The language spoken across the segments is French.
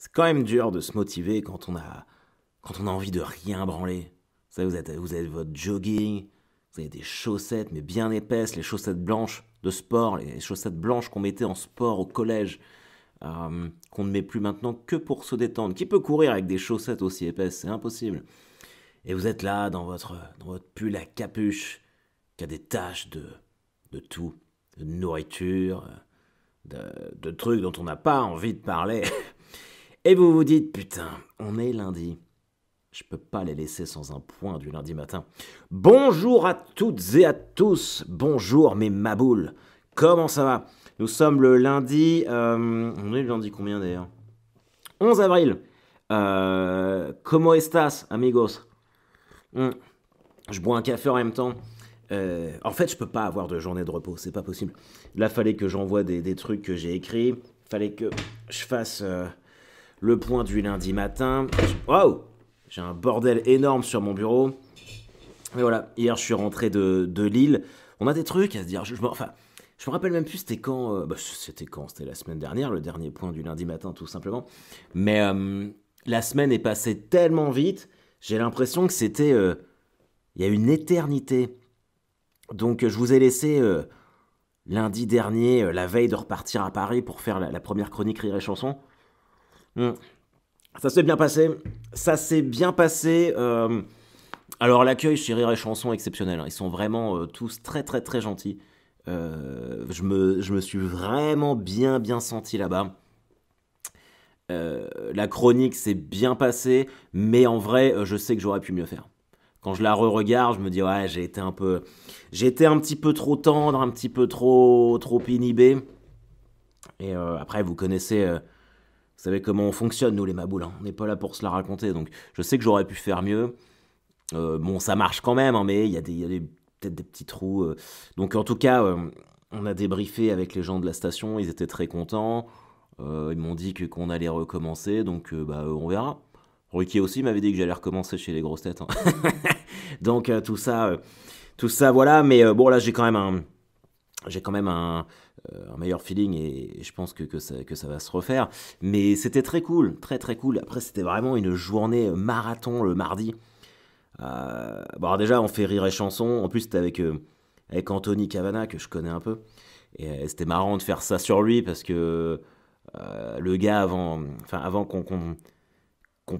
C'est quand même dur de se motiver quand on a, quand on a envie de rien branler. Vous vous êtes, avez votre jogging, vous avez des chaussettes, mais bien épaisses, les chaussettes blanches de sport, les chaussettes blanches qu'on mettait en sport au collège, euh, qu'on ne met plus maintenant que pour se détendre. Qui peut courir avec des chaussettes aussi épaisses C'est impossible. Et vous êtes là dans votre, dans votre pull à capuche, qui a des taches de, de tout, de nourriture, euh, de trucs dont on n'a pas envie de parler. Et vous vous dites, putain, on est lundi. Je peux pas les laisser sans un point du lundi matin. Bonjour à toutes et à tous. Bonjour mes maboules. Comment ça va Nous sommes le lundi. Euh, on est le lundi combien d'ailleurs 11 avril. Euh, comment est ce amigos hmm. Je bois un café en même temps. Euh, en fait, je peux pas avoir de journée de repos, c'est pas possible. Là, fallait que j'envoie des, des, trucs que j'ai écrits, fallait que je fasse le point du lundi matin. Waouh J'ai un bordel énorme sur mon bureau. Mais voilà, hier je suis rentré de, de Lille. On a des trucs à se dire. Je, enfin, je me rappelle même plus c'était quand. Euh, bah, c'était quand C'était la semaine dernière, le dernier point du lundi matin, tout simplement. Mais euh, la semaine est passée tellement vite, j'ai l'impression que c'était. Euh, il y a une éternité. Donc je vous ai laissé lundi dernier, la veille de repartir à Paris pour faire la, la première chronique Rire et Chanson. Mm. Ça s'est bien passé. Ça s'est bien passé. Euh, alors l'accueil chez Rire et Chanson exceptionnel. Hein. Ils sont vraiment euh, tous très très très gentils. Euh, je, me, suis vraiment bien bien senti là-bas. la chronique s'est bien passée, mais en vrai, je sais que j'aurais pu mieux faire. Quand je la re-regarde, je me dis ouais, j'ai été un peu, j'ai été un petit peu trop tendre, un petit peu trop trop inhibé. Et après, vous connaissez vous savez comment on fonctionne, nous, les maboules. Hein. On n'est pas là pour se la raconter. Donc, je sais que j'aurais pu faire mieux. Euh, bon, ça marche quand même, hein, mais il y a, peut-être des petits trous. Euh. Donc, en tout cas, euh, on a débriefé avec les gens de la station. Ils étaient très contents. ils m'ont dit que, qu'on allait recommencer. Donc, bah, on verra. Ricky aussi m'avait dit que j'allais recommencer chez les grosses têtes. Hein. donc, tout ça, tout ça, voilà. Mais bon, là, j'ai quand même un j'ai quand même un, euh, meilleur feeling et je pense que, que, ça, que ça va se refaire. Mais c'était très cool, très très cool. Après, c'était vraiment une journée marathon le mardi. Euh, bon, déjà, on fait rire et chanson. En plus, c'était avec, euh, avec Anthony Cavana, que je connais un peu. Et c'était marrant de faire ça sur lui parce que le gars, avant, enfin, avant qu'on. qu'on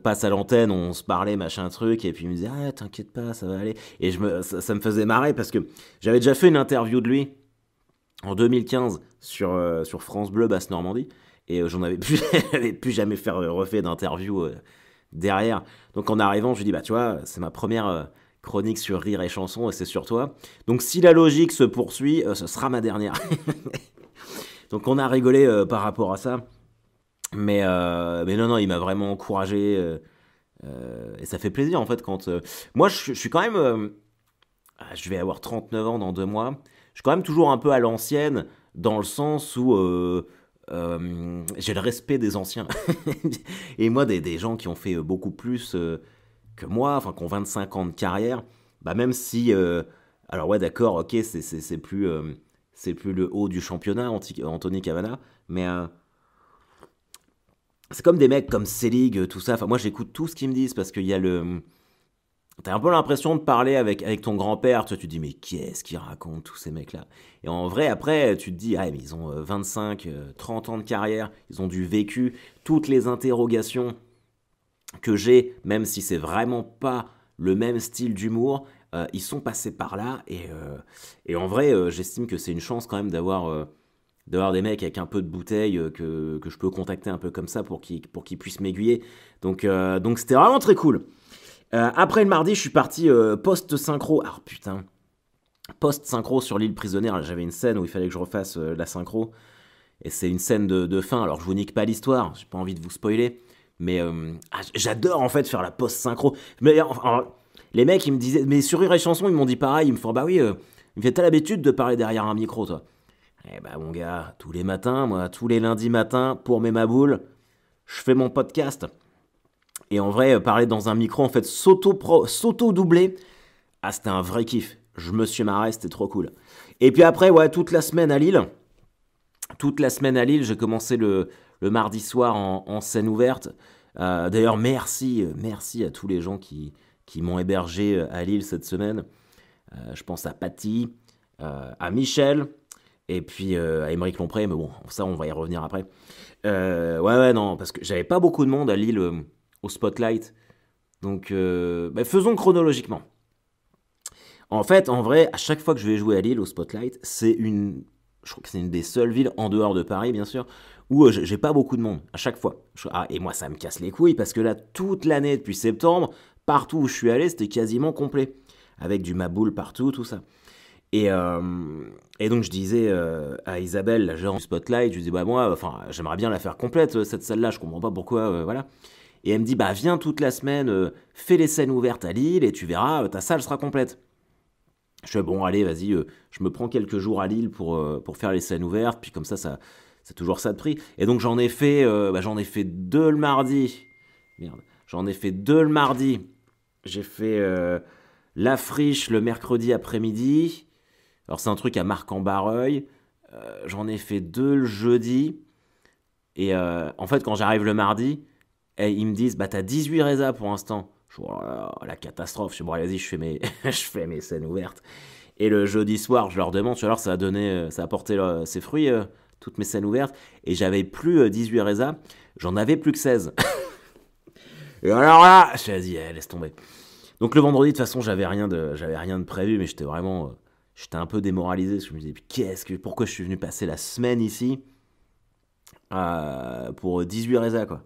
passe à l'antenne, on se parlait, machin truc, et puis il me disait, ah, t'inquiète pas, ça va aller. Et je me, ça me faisait marrer parce que j'avais déjà fait une interview de lui en 2015 euh, sur, France Bleu Basse-Normandie. Et euh, j'en avais plus, jamais faire euh, refait d'interview derrière. Donc en arrivant, je lui dis, bah tu vois, c'est ma première chronique sur rire et chanson et c'est sur toi. Donc si la logique se poursuit, ce sera ma dernière. Donc on a rigolé par rapport à ça. Mais, non, non, il m'a vraiment encouragé. et ça fait plaisir, en fait, quand... moi, je, suis quand même... je vais avoir 39 ans dans deux mois je suis quand même toujours un peu à l'ancienne, dans le sens où euh, euh, j'ai le respect des anciens. et moi, des, gens qui ont fait euh, beaucoup plus que moi, enfin, qui ont 25 ans de carrière, bah même si... alors ouais, d'accord, ok, c'est plus... c'est plus le haut du championnat, Anthony Cavana, mais c'est comme des mecs comme Selig, tout ça. Enfin, moi, j'écoute tout ce qu'ils me disent parce qu'il y a le, T'as un peu l'impression de parler avec, avec ton grand-père, tu, tu te dis mais qui est-ce qu'ils racontent, tous ces mecs-là Et en vrai, après, tu te dis, ah mais ils ont 25, euh, 30 euh, ans de carrière, ils ont dû vécu, toutes les interrogations que j'ai, même si c'est vraiment pas le même style d'humour, euh, ils sont passés par là et, et en vrai, j'estime que c'est une chance quand même d'avoir d'avoir des mecs avec un peu de bouteille que, que, je peux contacter un peu comme ça pour qu'ils pour qu'ils puissent m'aiguiller. Donc donc c'était vraiment très cool. Euh, après le mardi, je suis parti euh, post-synchro. Ah putain. Post-synchro sur l'île prisonnière. J'avais une scène où il fallait que je refasse euh, la synchro. Et c'est une scène de, fin. Alors je vous nique pas l'histoire. J'ai pas envie de vous spoiler. Mais ah, j'adore en fait faire la post-synchro. Enfin, les mecs, ils me disaient. Mais sur Rire et Chanson, ils m'ont dit pareil. Ils me font Bah oui, il fait t'as l'habitude de parler derrière un micro, toi. Eh bah mon gars, tous les matins, moi, tous les lundis matins, pour mes maboules, je fais mon podcast. Et en vrai, euh, parler dans un micro, en fait, s'auto-doubler, ah, c'était un vrai kiff. Je me suis marré, c'était trop cool. Et puis après, ouais, toute la semaine à Lille, toute la semaine à Lille, j'ai commencé le, mardi soir en, scène ouverte. Euh, d'ailleurs, merci, euh, merci à tous les gens qui, qui m'ont hébergé à Lille cette semaine. je pense à Patty, à Michel, et puis à Émeric Lompré, mais bon, ça on va y revenir après. ouais, ouais, non, parce que j'avais pas beaucoup de monde à Lille au spotlight. Donc, euh, bah, faisons chronologiquement. En fait, en vrai, à chaque fois que je vais jouer à Lille au Spotlight, c'est une, c'est une des seules villes en dehors de Paris, bien sûr, où euh, j'ai pas beaucoup de monde à chaque fois. Ah, et moi, ça me casse les couilles parce que là, toute l'année depuis septembre, partout où je suis allé, c'était quasiment complet, avec du maboule partout, tout ça. Et, euh, et donc je disais à Isabelle, la gérante du Spotlight, je disais bah moi, enfin, j'aimerais bien la faire complète cette salle-là. Je comprends pas pourquoi, voilà. Et elle me dit, bah viens toute la semaine, euh, fais les scènes ouvertes à Lille et tu verras, euh, ta salle sera complète. Je fais, bon, allez, vas-y, euh, je me prends quelques jours à Lille pour, pour faire les scènes ouvertes, puis comme ça, ça c'est toujours ça de prix. Et donc j'en ai fait, bah, j'en ai fait deux le mardi. Merde, j'en ai fait deux le mardi. J'ai fait la friche le mercredi après-midi. Alors c'est un truc à Marc-en-Barreuil. j'en ai fait deux le jeudi. Et en fait, quand j'arrive le mardi, et ils me disent, bah t'as 18 Reza pour l'instant. Je vois, oh, la catastrophe, je suis je fais mes, je fais mes scènes ouvertes. Et le jeudi soir, je leur demande, tu vois, alors ça a donné, euh, ça a porté euh, ses fruits, euh, toutes mes scènes ouvertes. Et j'avais plus 18 Reza, j'en avais plus que 16. et alors là, je me dit, eh, laisse tomber. Donc le vendredi, de toute façon, j'avais rien de, j'avais rien de prévu, mais j'étais vraiment, j'étais un peu démoralisé parce que je me disais, qu'est-ce que, pourquoi je suis venu passer la semaine ici pour 18 Reza, quoi.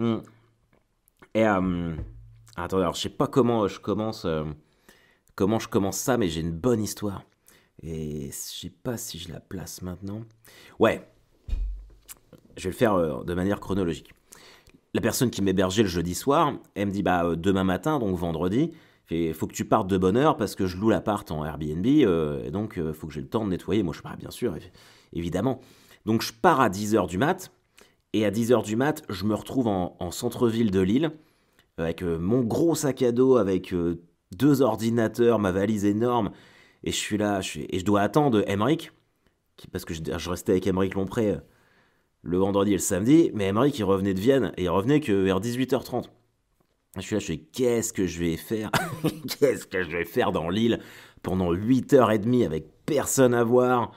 Mm. Et euh, attendez, alors je sais pas comment je commence, euh, comment je commence ça, mais j'ai une bonne histoire. Et je sais pas si je la place maintenant. Ouais, je vais le faire euh, de manière chronologique. La personne qui m'hébergeait le jeudi soir, elle me dit bah euh, demain matin, donc vendredi, il faut que tu partes de bonne heure parce que je loue l'appart en Airbnb, et donc il faut que j'ai le temps de nettoyer. Moi je pars bien sûr, évidemment. Donc je pars à 10h du mat', et à 10h du mat, je me retrouve en, centre-ville de Lille, euh, avec euh, mon gros sac à dos, avec euh, deux ordinateurs, ma valise énorme, et je suis là, et je dois attendre Emmerich, parce que je, restais avec Emmerich Lompré le vendredi et le samedi, mais Emmerich il revenait de Vienne, et il revenait que vers 18h30. Je suis là, je fais qu'est-ce que je vais faire Qu'est-ce que je vais faire dans Lille pendant 8h30 avec personne à voir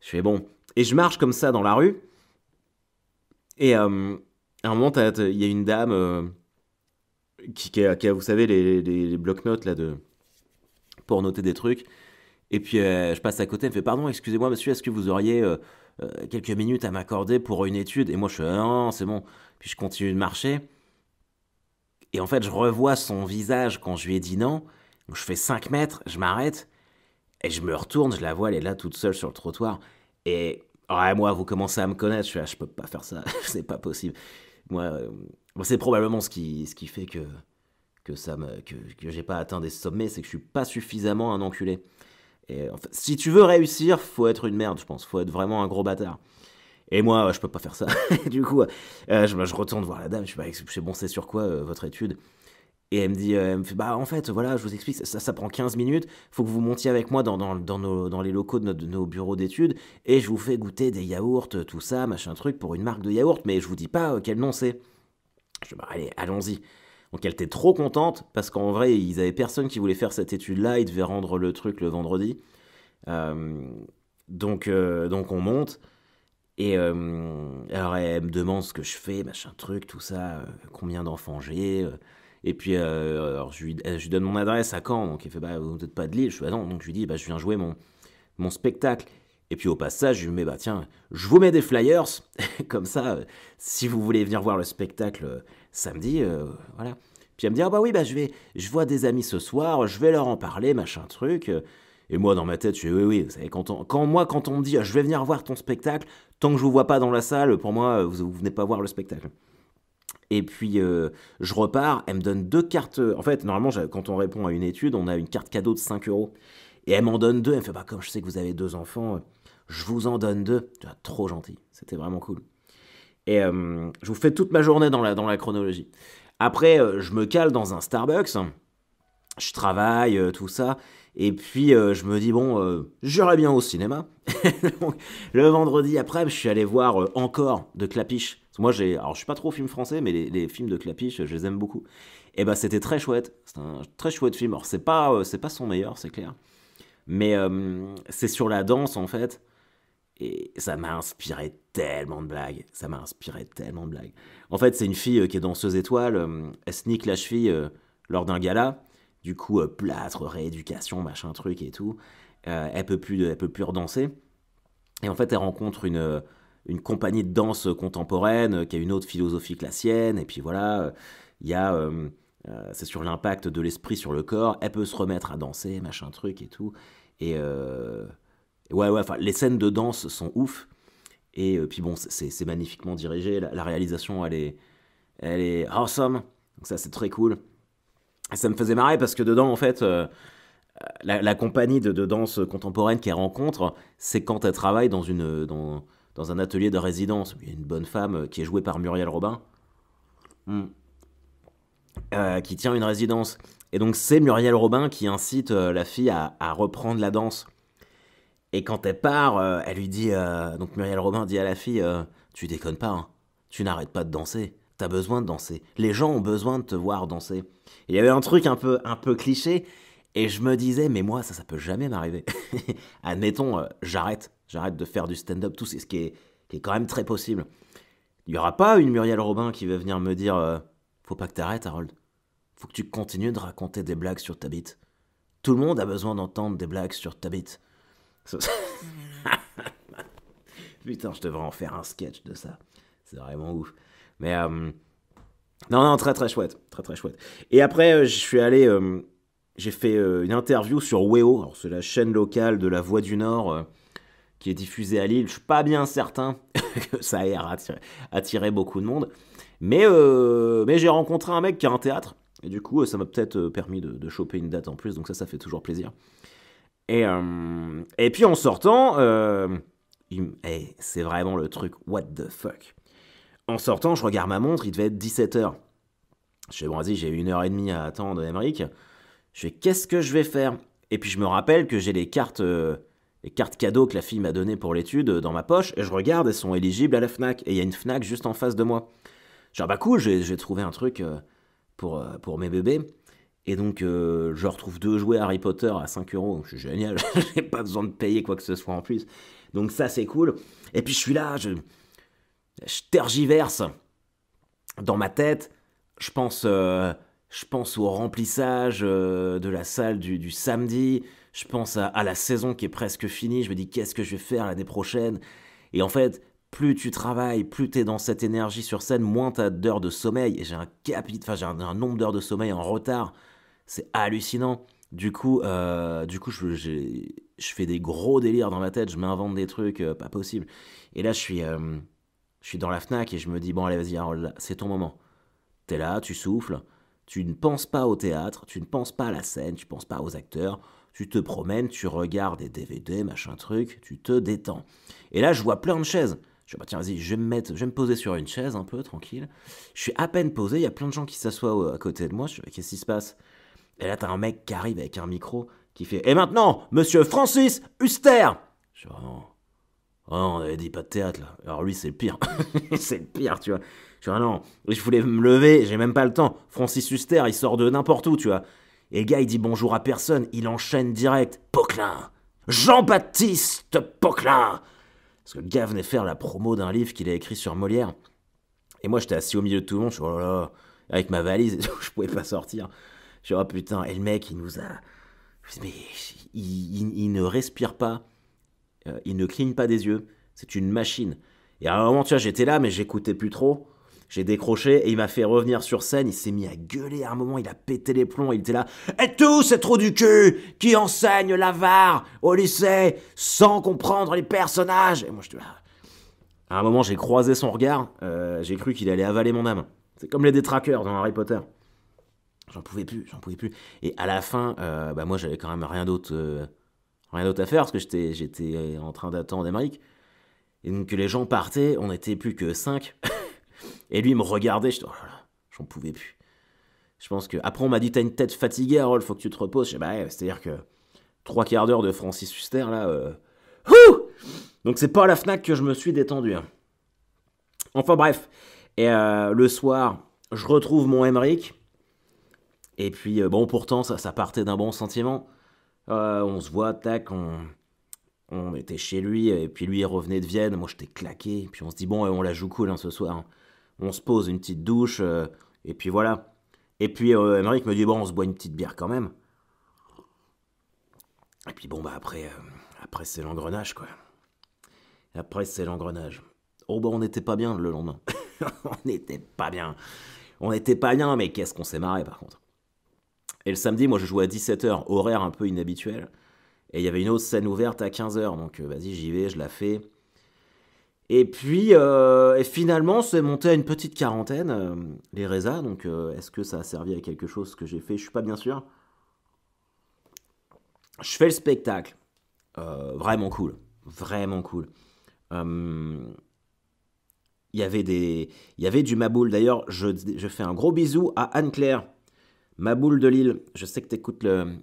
Je fais bon. Et je marche comme ça dans la rue, et euh, à un moment, il y a une dame euh, qui, qui, a, vous savez, les, les, blocs-notes là de pour noter des trucs. Et puis euh, je passe à côté, elle me fait pardon, excusez-moi monsieur, est-ce que vous auriez quelques minutes à m'accorder pour une étude Et moi je suis ah, non, c'est bon. Puis je continue de marcher. Et en fait, je revois son visage quand je lui ai dit non. je fais 5 mètres, je m'arrête et je me retourne, je la vois, elle est là toute seule sur le trottoir. Et Ouais, moi, vous commencez à me connaître, je, peux pas faire ça, c'est pas possible. Moi, euh, c'est probablement ce qui, ce qui fait que, que, ça me, que, que j'ai pas atteint des sommets, c'est que je suis pas suffisamment un enculé. Et, si tu veux réussir, faut être une merde, je pense, faut être vraiment un gros bâtard. Et moi, je peux pas faire ça. du coup, euh, je, retourne voir la dame, je suis sais bah, bon, c'est sur quoi euh, votre étude et elle me dit, euh, bah en fait, voilà, je vous explique, ça, ça prend 15 minutes, faut que vous montiez avec moi dans, nos, les locaux de, nos bureaux d'études, et je vous fais goûter des yaourts, tout ça, machin truc, pour une marque de yaourt, mais je vous dis pas euh, quel nom c'est. Je dis, bah, allez, allons-y. Donc elle était trop contente, parce qu'en vrai, ils avaient personne qui voulait faire cette étude-là, ils devaient rendre le truc le vendredi. Euh, donc, donc on monte, et alors elle, me demande ce que je fais, machin truc, tout ça, combien d'enfants j'ai et puis, euh, alors, euh, je, lui, donne mon adresse à quand Donc, il fait bah, Vous n'êtes pas de Lille Je fais bah Donc, je lui dis bah, Je viens jouer mon, mon spectacle. Et puis au passage, je lui mets, bah tiens, je vous mets des flyers, comme ça, euh, si vous voulez venir voir le spectacle samedi, voilà. Puis elle me dit, ah bah oui, bah je vais, je vois des amis ce soir, je vais leur en parler, machin truc. Et moi, dans ma tête, je dis « oui, oui, vous savez, quand, moi, quand on me dit, ah, je vais venir voir ton spectacle, tant que je vous vois pas dans la salle, pour moi, vous, vous venez pas voir le spectacle. Et puis, euh, je repars, elle me donne deux cartes. Euh, en fait, normalement, quand on répond à une étude, on a une carte cadeau de 5 euros. Et elle m'en donne deux. Elle me fait, bah, comme je sais que vous avez deux enfants, euh, je vous en donne deux. trop gentil. C'était vraiment cool. Et je vous fais toute ma journée dans la, dans la chronologie. Après, je me cale dans un Starbucks. Je travaille, tout ça. Et puis, je me dis, bon, j'irai bien au cinéma. le vendredi après, je suis allé voir encore de Clapiche moi, j'ai, alors je suis pas trop film français, mais les, films de Clapiche, je les aime beaucoup. Et bah, c'était très chouette. C'est un très chouette film. Alors, c'est pas, euh, c'est pas son meilleur, c'est clair. Mais euh, c'est sur la danse, en fait. Et ça m'a inspiré tellement de blagues. Ça m'a inspiré tellement de blagues. En fait, c'est une fille euh, qui est danseuse étoile. Elle sneak la cheville lors d'un gala. Du coup, plâtre, rééducation, machin truc et tout. Elle peut plus, elle peut plus redanser. Et en fait, elle rencontre une une compagnie de danse contemporaine euh, qui a une autre philosophie que la sienne, et puis voilà, il y a... Euh, euh, c'est sur l'impact de l'esprit sur le corps, elle peut se remettre à danser, machin truc et tout. Et ouais, ouais, enfin, les scènes de danse sont ouf. Et puis bon, c'est magnifiquement dirigé. La, réalisation, elle est, elle est awesome. Donc ça, c'est très cool. ça me faisait marrer parce que dedans, en fait, la, compagnie de, danse contemporaine qu'elle rencontre, c'est quand elle travaille dans une, dans, dans un atelier de résidence, il y a une bonne femme euh, qui est jouée par Muriel Robin, hmm. euh, qui tient une résidence. Et donc c'est Muriel Robin qui incite euh, la fille à, reprendre la danse. Et quand elle part, elle lui dit, donc Muriel Robin dit à la fille, tu déconnes pas, hein. tu n'arrêtes pas de danser. T'as besoin de danser. Les gens ont besoin de te voir danser. Il y avait un truc un peu, un peu cliché, et je me disais, mais moi, ça, ça peut jamais m'arriver. Admettons, euh, j'arrête, j'arrête de faire du stand-up, tout, ce qui est, qui est, quand même très possible. Il n'y aura pas une Muriel Robin qui va venir me dire, euh, faut pas que tu t'arrêtes, Harold. Faut que tu continues de raconter des blagues sur ta bite. Tout le monde a besoin d'entendre des blagues sur ta bite. Putain, je devrais en faire un sketch de ça. C'est vraiment ouf. Mais euh, non, non, très très chouette, très très chouette. Et après, je suis allé j'ai fait euh, une interview sur Weo, c'est la chaîne locale de la Voix du Nord euh, qui est diffusée à Lille. Je suis pas bien certain que ça ait attiré, beaucoup de monde. Mais, euh, mais j'ai rencontré un mec qui a un théâtre. Et du coup, ça m'a peut-être permis de, choper une date en plus. Donc ça, ça fait toujours plaisir. Et, et puis en sortant, eh, c'est vraiment le truc what the fuck. En sortant, je regarde ma montre, il devait être 17h. Je me bon, vas j'ai une heure et demie à attendre, Emmerich. Je fais qu'est-ce que je vais faire Et puis je me rappelle que j'ai les cartes, euh, les cartes cadeaux que la fille m'a données pour l'étude euh, dans ma poche, et je regarde, elles sont éligibles à la FNAC, et il y a une FNAC juste en face de moi. Genre bah cool, j'ai trouvé un truc euh, pour, pour mes bébés. Et donc je retrouve deux jouets Harry Potter à 5 euros, je suis génial, j'ai pas besoin de payer quoi que ce soit en plus. Donc ça c'est cool. Et puis je suis là, je, je tergiverse dans ma tête, je pense, je pense au remplissage euh, de la salle du, samedi, je pense à, la saison qui est presque finie, je me dis qu'est-ce que je vais faire l'année prochaine. Et en fait, plus tu travailles, plus tu es dans cette énergie sur scène, moins tu as d'heures de sommeil. Et j'ai un, enfin, j'ai un, nombre d'heures de sommeil en retard. C'est hallucinant. Du coup, euh, du coup je, fais des gros délires dans ma tête, je m'invente des trucs, euh, pas possible. Et là, je suis, je suis dans la FNAC et je me dis, bon allez, vas-y, c'est ton moment. Tu es là, tu souffles tu ne penses pas au théâtre, tu ne penses pas à la scène, tu ne penses pas aux acteurs, tu te promènes, tu regardes des DVD, machin truc, tu te détends. Et là, je vois plein de chaises. Je dis, bah, tiens, vas-y, je vais me mettre, je me poser sur une chaise un peu, tranquille. Je suis à peine posé, il y a plein de gens qui s'assoient euh, à côté de moi. Je dis, qu'est-ce qui se passe Et là, t'as un mec qui arrive avec un micro qui fait, et maintenant, monsieur Francis Huster Je dis, oh, oh, on avait dit pas de théâtre là. Alors lui, c'est le pire. c'est le pire, tu vois. Tu vois, non, je voulais me lever, j'ai même pas le temps. Francis Huster, il sort de n'importe où, tu vois. Et le gars, il dit bonjour à personne, il enchaîne direct. Poquelin Jean-Baptiste Poquelin Parce que le gars venait faire la promo d'un livre qu'il a écrit sur Molière. Et moi, j'étais assis au milieu de tout le monde, je suis oh là là, avec ma valise, je pouvais pas sortir. Je suis oh putain, et le mec, il nous a. Mais il, il, il ne respire pas, euh, il ne cligne pas des yeux, c'est une machine. Et à un moment, tu vois, j'étais là, mais j'écoutais plus trop. J'ai décroché et il m'a fait revenir sur scène. Il s'est mis à gueuler à un moment, il a pété les plombs. Il était là. Et eh, tous ces trous du cul qui enseignent l'avare au lycée sans comprendre les personnages. Et moi, je là. À un moment, j'ai croisé son regard. Euh, j'ai cru qu'il allait avaler mon âme. C'est comme les détraqueurs dans Harry Potter. J'en pouvais plus, j'en pouvais plus. Et à la fin, euh, bah moi, j'avais quand même rien d'autre. Euh, rien d'autre à faire parce que j'étais j'étais en train d'attendre Amérique. Et donc les gens partaient, on n'était plus que 5. Et lui, il me regardait, je oh j'en pouvais plus. Je pense que. Après, on m'a dit T'as une tête fatiguée, Harold, faut que tu te reposes. Je bah, c'est-à-dire que trois quarts d'heure de Francis Huster, là. Euh, Donc, c'est pas à la Fnac que je me suis détendu. Hein. Enfin, bref. Et euh, le soir, je retrouve mon Emric. Et puis, euh, bon, pourtant, ça, ça partait d'un bon sentiment. on se voit, tac, on était chez lui, et puis lui il revenait de Vienne, moi j'étais claqué, puis on se dit bon on la joue cool hein, ce soir. Hein on se pose une petite douche, euh, et puis voilà. Et puis euh, me dit bon, on se boit une petite bière quand même. Et puis bon bah après, euh, après c'est l'engrenage quoi. Après c'est l'engrenage. Oh bah on n'était pas bien le lendemain. on n'était pas bien. On n'était pas bien, mais qu'est-ce qu'on s'est marré par contre. Et le samedi, moi je jouais à 17h, horaire un peu inhabituel. Et il y avait une autre scène ouverte à 15h, donc euh, vas-y j'y vais, je la fais. Et puis, euh, et finalement, c'est monté à une petite quarantaine, euh, les Reza. Donc, euh, est-ce que ça a servi à quelque chose que j'ai fait Je suis pas bien sûr. Je fais le spectacle. vraiment cool. Vraiment cool. Il y avait des, il y avait du Maboul. D'ailleurs, je, je, fais un gros bisou à Anne-Claire, Maboul de Lille. Je sais que tu écoutes le,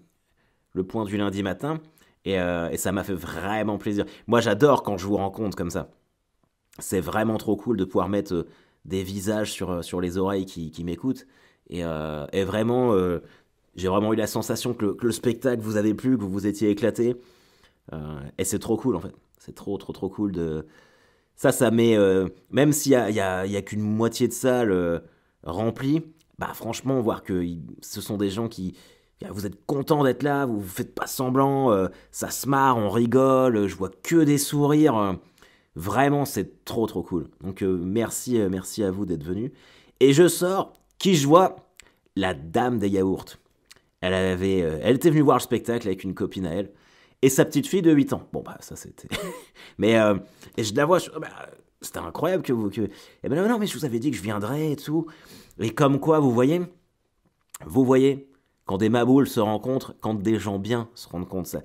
le point du lundi matin. Et, et ça m'a fait vraiment plaisir. Moi, j'adore quand je vous rencontre comme ça c'est vraiment trop cool de pouvoir mettre euh, des visages sur, euh, sur les oreilles qui, m'écoutent. Et, euh, vraiment, j'ai vraiment eu la sensation que le, spectacle vous avait plu, que vous vous étiez éclaté. et c'est trop cool en fait. C'est trop, trop, trop cool de. Ça, ça met. même s'il n'y a, y a, y a qu'une moitié de salle remplie, bah franchement, voir que ce sont des gens qui. Ah, vous êtes content d'être là, vous ne faites pas semblant, ça se marre, on rigole, je vois que des sourires Vraiment, c'est trop trop cool. Donc euh, merci, euh, merci à vous d'être venus. Et je sors, qui je vois La dame des yaourts. Elle, avait, euh, elle était venue voir le spectacle avec une copine à elle et sa petite fille de 8 ans. Bon, bah ça c'était. mais et je la vois, oh, bah, c'était incroyable que vous. Que... Eh ben non, mais je vous avais dit que je viendrais et tout. Et comme quoi, vous voyez Vous voyez quand des maboules se rencontrent, quand des gens bien se rendent compte, ça,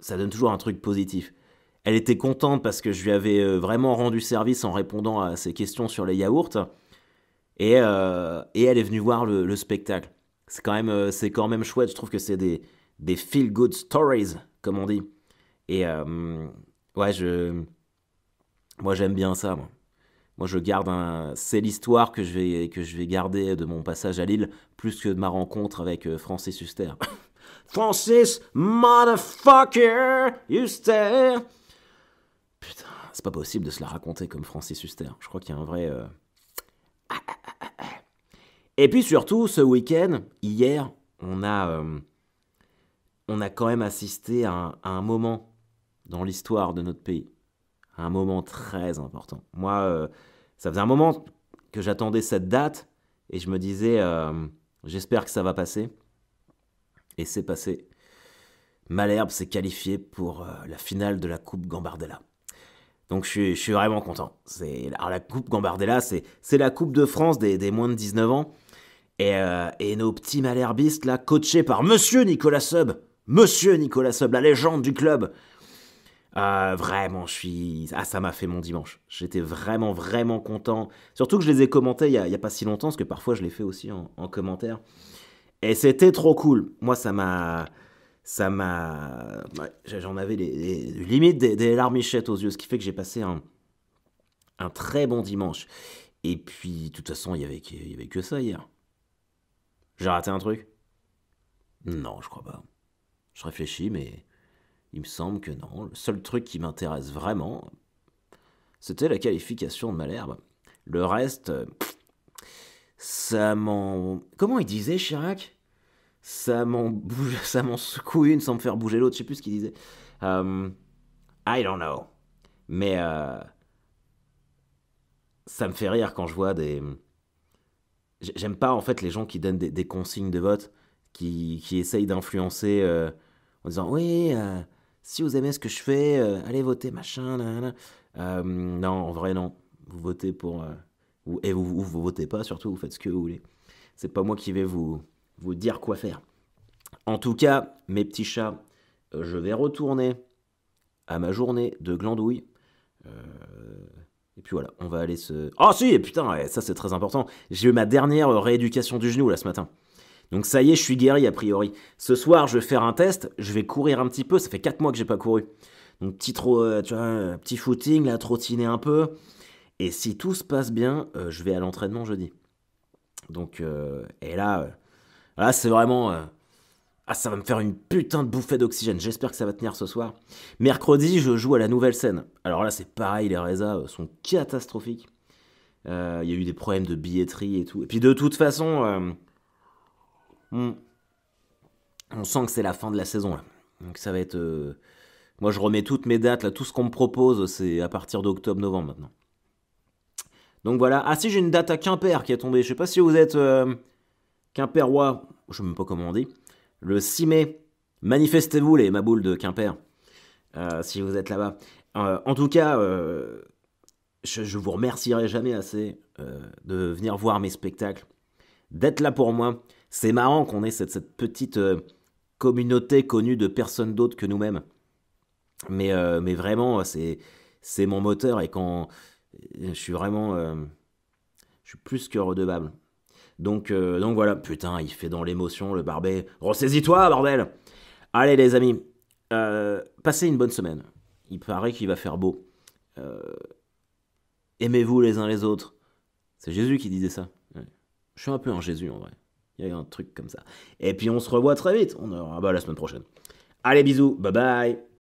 ça donne toujours un truc positif. Elle était contente parce que je lui avais euh, vraiment rendu service en répondant à ses questions sur les yaourts. Et, euh, elle est venue voir le, spectacle. C'est quand, même, euh, quand même chouette, je trouve que c'est des, feel-good stories, comme on dit. Et ouais, moi j'aime bien ça. Moi, je garde un, c'est l'histoire que je vais que je vais garder de mon passage à Lille plus que de ma rencontre avec Francis Huster. Francis motherfucker Huster. Putain, c'est pas possible de se la raconter comme Francis Huster. Je crois qu'il y a un vrai. Euh, ah, ah, ah, et puis surtout, ce week-end, hier, on a, euh, on a quand même assisté à un, moment dans l'histoire de notre pays. un moment très important. Moi, euh, ça faisait un moment que j'attendais cette date et je me disais, j'espère que ça va passer. Et c'est passé. Malherbe s'est qualifié pour la finale de la Coupe Gambardella. Donc je suis, vraiment content. C'est, la coupe Gambardella, c'est, c'est la coupe de France des, moins de 19 ans. Euh, et, nos petits malherbistes, là, coachés par Monsieur Nicolas Sub. Monsieur Nicolas Sub, la légende du club. Euh, vraiment, je suis... Ah, ça m'a fait mon dimanche. J'étais vraiment, vraiment content. Surtout que je les ai commentés il n'y a, pas si longtemps, parce que parfois je les fais aussi en, en commentaire. Et c'était trop cool. Moi, ça m'a ça m'a. J'en avais les, limites limite des, larmichettes aux yeux, ce qui fait que j'ai passé un, très bon dimanche. Et puis, de toute façon, il n'y avait, y avait que ça hier. J'ai raté un truc Non, je crois pas. Je réfléchis, mais il me semble que non. Le seul truc qui m'intéresse vraiment, c'était la qualification de Malherbe. Le reste, euh, ça m'en. Comment il disait, Chirac ça m'en bouge, ça m'en secoue une sans me faire bouger l'autre. Je sais plus ce qu'il disait. Euh, I don't know. Mais euh, ça me fait rire quand je vois des. J'aime pas en fait les gens qui donnent des, consignes de vote, qui, qui essayent d'influencer euh, en disant oui, si vous aimez ce que je fais, allez voter machin. non, en vrai non. Vous votez pour et vous, vous, vous votez pas surtout. Vous faites ce que vous voulez. C'est pas moi qui vais vous vous dire quoi faire. En tout cas, mes petits chats, euh, je vais retourner à ma journée de glandouille. Euh, et puis voilà, on va aller se... oh, si, putain, ça c'est très important. J'ai eu ma dernière rééducation du genou là ce matin. Donc ça y est, je suis guéri a priori. Ce soir, je vais faire un test, je vais courir un petit peu, ça fait 4 mois que j'ai pas couru. Donc petit, euh, tu vois, petit footing, la trottiner un peu. Et si tout se passe bien, je vais à l'entraînement jeudi. Donc, et là, Là, c'est vraiment. Euh, ah, ça va me faire une putain de bouffée d'oxygène. J'espère que ça va tenir ce soir. Mercredi, je joue à la nouvelle scène. Alors là, c'est pareil, les résas euh, sont catastrophiques. Euh, il y a eu des problèmes de billetterie et tout. Et puis de toute façon, on, sent que c'est la fin de la saison. Donc ça va être. moi, je remets toutes mes dates. Là, tout ce qu'on me propose, c'est à partir d'octobre-novembre maintenant. Donc voilà. Ah si, j'ai une date à Quimper qui est tombée. Je sais pas si vous êtes Quimperois, je ne sais pas comment on dit, le 6 mai. Manifestez-vous, les maboules de Quimper, euh, si vous êtes là-bas. Euh, en tout cas, euh, je, ne vous remercierai jamais assez de venir voir mes spectacles, d'être là pour moi. C'est marrant qu'on ait cette, petite communauté connue de personnes d'autre que nous-mêmes. Mais, mais vraiment, c'est, c'est mon moteur et quand je suis vraiment. je suis plus que redevable. Donc, euh, donc voilà, putain, il fait dans l'émotion le barbet. Ressaisis-toi, bordel Allez les amis, euh, passez une bonne semaine. Il paraît qu'il va faire beau. Euh, aimez-vous les uns les autres. C'est Jésus qui disait ça. Je suis un peu un Jésus en vrai. Il y a un truc comme ça. Et puis on se revoit très vite. On aura bah, la semaine prochaine. Allez bisous, bye bye